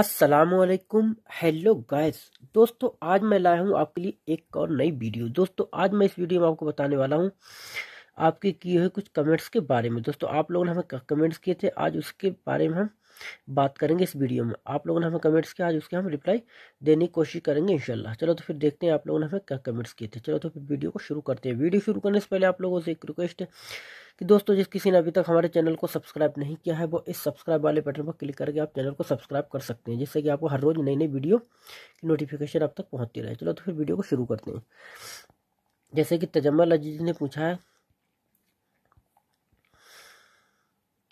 असलकुम hello guys दोस्तों आज मैं लाया हूँ आपके लिए एक और नई वीडियो दोस्तों आज मैं इस वीडियो में आपको बताने वाला हूँ आपके किए हुए कुछ कमेंट्स के बारे में दोस्तों आप लोगों ने हमें कमेंट्स किए थे आज उसके बारे में हम बात करेंगे इस वीडियो में आप लोगों ने हमें कमेंट्स किया आज उसके हम रिप्लाई देने की कोशिश करेंगे इनशाला चलो तो फिर देखते हैं आप लोगों ने हमें क्या कमेंट्स किए थे चलो तो फिर वीडियो को शुरू करते हैं वीडियो शुरू करने से पहले आप लोगों से एक रिक्वेस्ट है कि दोस्तों जिस किसी ने अभी तक हमारे चैनल को सब्सक्राइब नहीं किया है वो इस सब्सक्राइब वाले बटन पर क्लिक करके आप चैनल को सब्सक्राइब कर सकते हैं जिससे कि आपको हर रोज़ नई नई वीडियो की नोटिफिकेशन आप तक पहुँचती रहे चलो तो फिर वीडियो को शुरू करते हैं जैसे कि तजम्मल अजीज ने पूछा है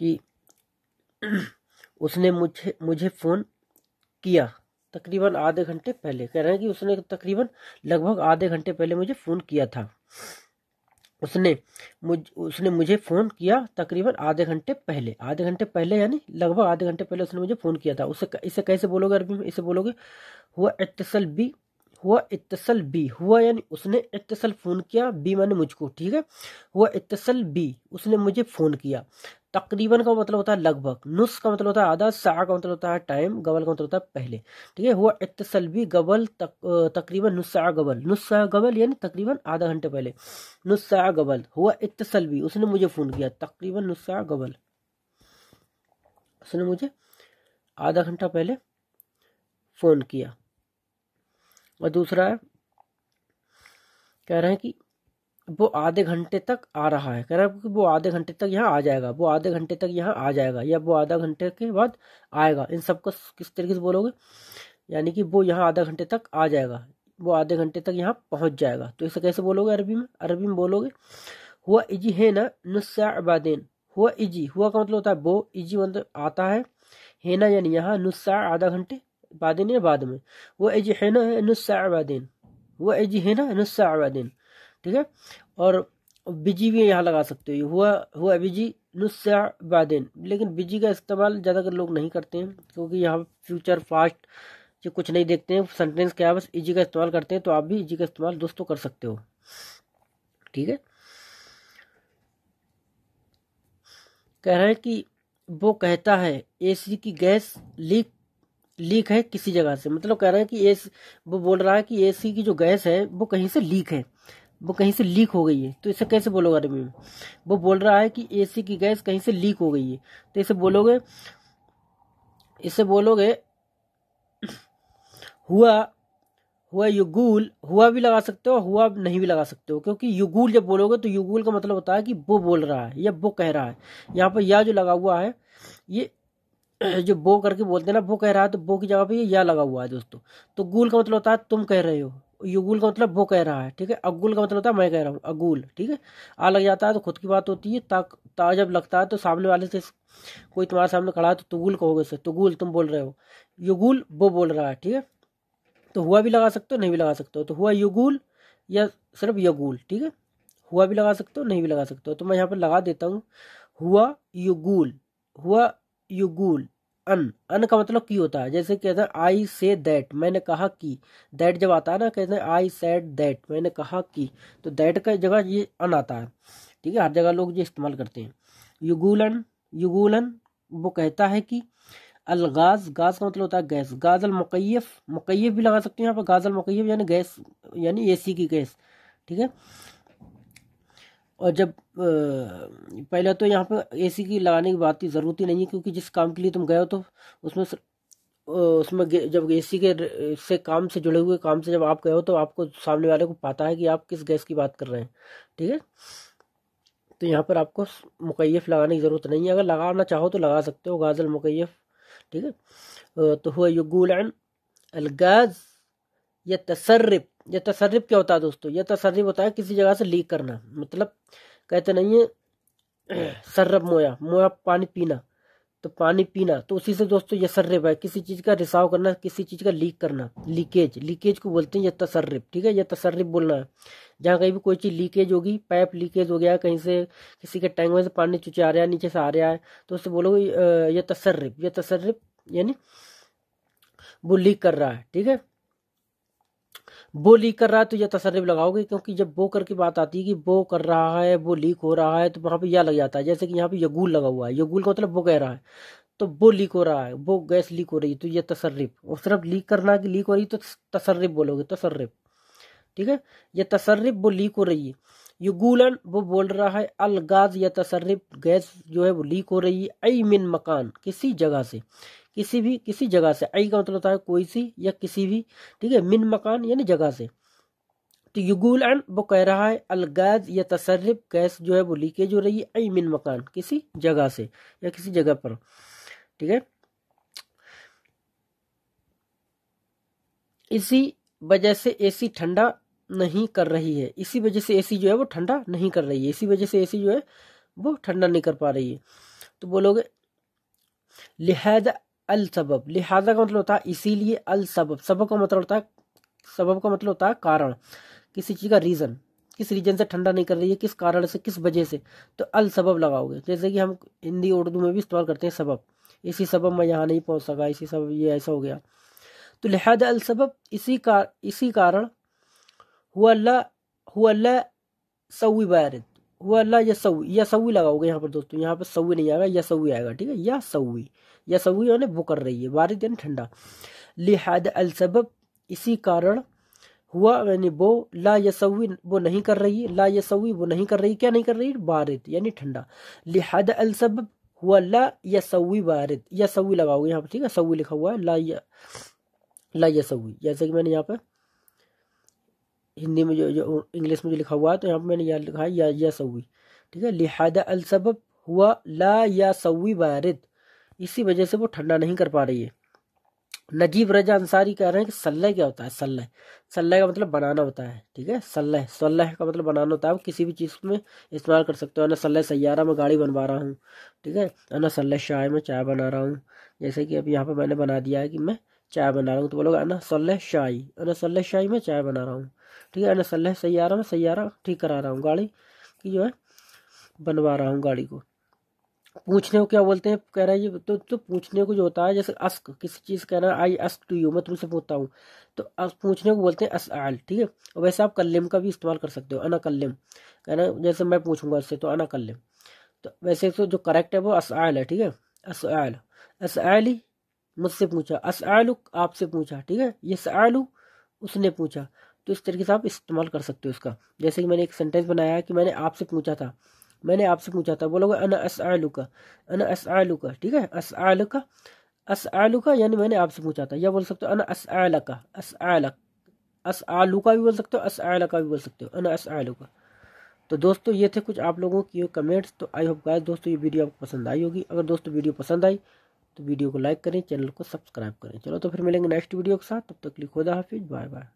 कि उसने मुझे मुझे फ़ोन किया तकरीबन आधे घंटे पहले कह रहे हैं कि उसने तकरीबन लगभग आधे घंटे पहले मुझे फ़ोन किया था उसने मुझ उसने मुझे फ़ोन किया तकरीबन आधे घंटे पहले आधे घंटे पहले यानी लगभग आधे घंटे पहले उसने मुझे फ़ोन किया था उसे इसे कैसे बोलोगे अरबी में इसे बोलोगे हुआ इतसल बी हुआ इतसल बी हुआ यानी उसने इतसल फ़ोन किया बी मैंने मुझको ठीक है हुआ इतसल बी उसने मुझे फ़ोन किया तकरीबन का मतलब होता है लगभग नुस का मतलब होता है आधा सा का मतलब होता है टाइम गबल का मतलब होता है पहले ठीक है हुआ इतसलबी गबल तक, तकरीबन नुस्सा गबल नुस्सा गबल यानी तकरीबन आधा घंटे पहले नुस्सा गबल हुआ इतसलबी उसने मुझे फ़ोन किया तकरीबन नुस्सा गबल उसने मुझे आधा घंटा पहले फ़ोन किया और दूसरा कह रहे हैं कि वो आधे घंटे तक आ रहा है कह रहा है कि वो आधे घंटे तक यहाँ आ जाएगा वो आधे घंटे तक यहाँ आ जाएगा या वो आधा घंटे के बाद आएगा इन सबको किस तरीके से बोलोगे यानी कि वो यहाँ आधा घंटे तक आ जाएगा वो आधे घंटे तक यहाँ पहुँच जाएगा तो इसे कैसे बोलोगे अरबी में अरबी में बोलोगे हुआ इजी है ना नुस्साबादेन हुआ इजी हुआ का मतलब होता है वो इजी मतलब आता है है ना यानी यहाँ नुस्सा आधा घंटे या बाद में वो एजी हेना है नुस्सा आबादिन वह एजी ना नुस्सा आबादिन ठीक है और बिजी भी यहाँ लगा सकते हो ये हुआ हुआ बिजी नुस्या बादिन लेकिन बिजी का इस्तेमाल ज़्यादातर लोग नहीं करते हैं क्योंकि यहाँ फ्यूचर फास्ट जो कुछ नहीं देखते हैं सेंटेंस क्या बस इजी का इस्तेमाल करते हैं तो आप भी इजी का इस्तेमाल दोस्तों कर सकते हो ठीक है कह रहे हैं कि वो कहता है एसी की गैस लीक लीक है किसी जगह से मतलब कह रहे हैं कि एस वो बोल रहा है कि एसी की जो गैस है वो कहीं से लीक है वो कहीं से लीक हो गई है तो इसे कैसे बोलोगे अरबी में वो बोल रहा है कि एसी की गैस कहीं से लीक हो गई है तो इसे बोलोगे इसे बोलोगे हुआ हुआ युगुल हुआ भी लगा सकते हो हुआ नहीं भी लगा सकते हो क्योंकि युगुल जब बोलोगे तो युगुल का मतलब होता है कि वो बोल रहा है या वो कह रहा है यहाँ पर यह जो लगा हुआ है ये जो बो करके बोलते हैं ना वो कह रहा है तो बो की जगह पे ये या लगा हुआ है दोस्तों तो गूल का मतलब होता है तुम कह रहे हो युगुल का मतलब वो कह रहा है ठीक है अगुल का मतलब होता है मैं कह रहा हूँ अगुल ठीक है आ लग जाता है तो खुद की बात होती है ता, ता जब लगता है तो सामने वाले से कोई तुम्हारे सामने खड़ा है तो तुगुल कहोगे से तुगुल तो तुम बोल रहे हो युगुल वो बोल रहा है ठीक है तो हुआ भी लगा सकते हो नहीं भी लगा सकते हो तो हुआ युगुल या सिर्फ यगुल ठीक है हुआ भी लगा सकते हो नहीं भी लगा सकते हो तो मैं यहाँ पर लगा देता हूँ हुआ युगुल हुआ युगुल अन अन का मतलब की होता है जैसे कहते हैं आई से दैट मैंने कहा कि दैट जब आता है ना कहते हैं आई सेड दैट मैंने कहा कि तो दैट का जगह ये अन आता है ठीक है हर जगह लोग ये इस्तेमाल करते हैं युगुलन युगुलन वो कहता है कि अलगाज गाज का मतलब होता है गैस गाजल मुकैफ मुकैफ भी लगा सकते हैं यहाँ पर गाजल मुकैफ यानी गैस यानी एसी की गैस ठीक है और जब पहले तो यहाँ पर एसी की लगाने की बात की ज़रूरत ही नहीं है क्योंकि जिस काम के लिए तुम गए हो तो उसमें उसमें जब एसी के से काम से जुड़े हुए काम से जब आप गए हो तो आपको सामने वाले को पता है कि आप किस गैस की बात कर रहे हैं ठीक है तो यहाँ पर आपको मुकैफ लगाने की ज़रूरत नहीं है अगर लगाना चाहो तो लगा सकते हो गाजल मुकैफ ठीक है तो हुआ युगूल अलगाज़ यह तसर्रिप यह तसर्रिप क्या होता है दोस्तों यह तसर्रब होता है किसी जगह से लीक करना मतलब कहते नहीं है सर्रब मोया मोया पानी पीना तो पानी पीना तो उसी से दोस्तों यह सर्रिप है किसी चीज़ का रिसाव करना किसी चीज़ का लीक करना लीकेज लीकेज को बोलते हैं यह तसर्रिप ठीक है यह तसर्रिप बोलना है जहाँ कहीं भी कोई चीज़ लीकेज होगी पाइप लीकेज हो गया कहीं से किसी के टैंक में से पानी चुचे आ रहा है नीचे से आ रहा है तो उससे बोलोगे यह तसर्रिप यह तसर्रब यानी वो लीक कर रहा है ठीक है बो लीक कर रहा है तो यह तसरब लगाओगे क्योंकि जब बो करके बात आती है कि बो कर रहा है वो लीक हो रहा है तो वहाँ पे यह लग जाता है जैसे कि यहाँ पे यगूल लगा हुआ है यगूल का मतलब वो कह रहा है तो वो लीक हो रहा है वो गैस लीक हो रही है तो यह तसरफ और सिर्फ लीक करना कि लीक हो रही तो तसरफ बोलोगे तसरफ ठीक है यह तसरफ वो लीक हो रही है तो युगुलन वो बोल रहा है अलगाज या तसरफ गैस जो है वो लीक हो रही है अमिन मिन मकान किसी जगह से किसी भी किसी जगह से आई का मतलब होता है कोई सी या किसी भी ठीक है मिन मकान यानी जगह से तो युगुल अन वो कह रहा है अलगाज या तसरब गैस जो है वो लीकेज हो रही है आई मिन मकान किसी जगह से या किसी जगह पर ठीक है इसी वजह से एसी ठंडा नहीं कर रही है इसी वजह से एसी जो है वो ठंडा नहीं कर रही है इसी वजह से एसी जो है वो ठंडा नहीं कर पा रही है तो बोलोगे लिहाजा अल सबब लिहाजा का मतलब होता है इसीलिए अल सबब सबब का मतलब होता है सबब का मतलब होता है कारण किसी चीज़ का रीज़न किस रीजन से ठंडा नहीं कर रही है किस कारण से किस वजह से तो अल सबब लगाओगे जैसे कि हम हिंदी उर्दू में भी इस्तेमाल करते हैं सबब इसी सबब मैं यहाँ नहीं पहुँच सका इसी सबब ये ऐसा हो गया तो लिहाजा अल सबब इसी का इसी कारण हुआ हुआ सऊ बारिद हुआ अल्लाह यसऊ यसवी लगाओगे यहाँ पर दोस्तों यहाँ पर सऊ नहीं आएगा यसवी आएगा ठीक है या सऊई या सऊी यानी वो कर रही है बारिश यानी ठंडा लिहाज अलसबब इसी कारण हुआ यानी वो ला यसवी वो नहीं कर रही ला यसवी वो नहीं कर रही क्या नहीं कर रही वारिद यानी ठंडा लिहाज अलसब हुआ ला यसवी वारिद यसवी लगाओगे यहाँ पर ठीक है सऊ लिखा हुआ है ला या ला यसवी जैसे कि मैंने यहाँ पर हिंदी में जो जो इंग्लिश में जो लिखा हुआ है तो यहाँ पर मैंने यहाँ लिखा है या या सवी ठीक है लिहाजा अलसबब हुआ ला या सवी बारिद इसी वजह से वो ठंडा नहीं कर पा रही है नजीब रजा अंसारी कह रहे हैं कि सल्लह क्या होता है सल्लह सल्लह का मतलब बनाना होता है ठीक है सल्लह सल्लह का मतलब बनाना होता है आप किसी भी चीज़ में इस्तेमाल कर सकते हो ना सल्लह सैारा में गाड़ी बनवा रहा हूँ ठीक है ना सल्लह चाय में चाय बना रहा हूँ जैसे कि अब यहाँ पर मैंने बना दिया है कि मैं चाय बना रहा हूँ तो बोलोगे अना सल्लह शाही अना सल्लह शाही में चाय बना रहा हूँ ठीक है अना सल्लह सैारा में सैारा ठीक करा रहा हूँ गाड़ी की जो है बनवा रहा हूँ गाड़ी को पूछने को क्या बोलते हैं कह रहा है ये तो तो पूछने को जो होता है जैसे अस्क किसी चीज़ कह रहा है आई अस्क टू यू मैं तुमसे पूछता हूँ तो पूछने को बोलते हैं अस आल ठीक है और वैसे आप कलम का भी इस्तेमाल कर सकते हो अना कल्लम कहना जैसे मैं पूछूंगा उससे तो अना कल्लम तो वैसे तो जो करेक्ट है वो अस आयल है ठीक है अस आयल अस ही मुझसे पूछा असआलुक आपसे पूछा ठीक है ये सआलु उसने पूछा तो इस तरीके से आप इस्तेमाल कर सकते हो उसका जैसे कि मैंने एक सेंटेंस बनाया है कि मैंने आपसे पूछा था मैंने आपसे पूछा था बोलोगे अन अस का अन अस का ठीक है अस का असआलुका का यानी मैंने आपसे पूछा था या बोल सकते हो अन अस अस का अस आलू का भी बोल सकते हो अस का भी बोल सकते हो अन अस आलू का तो दोस्तों ये थे कुछ आप लोगों की कमेंट्स तो आई होप गाइस दोस्तों ये वीडियो आपको पसंद आई होगी अगर दोस्तों वीडियो पसंद आई तो वीडियो को लाइक करें चैनल को सब्सक्राइब करें चलो तो फिर मिलेंगे नेक्स्ट वीडियो के साथ तब तक लिखो खुदा हाफिज़ बाय बाय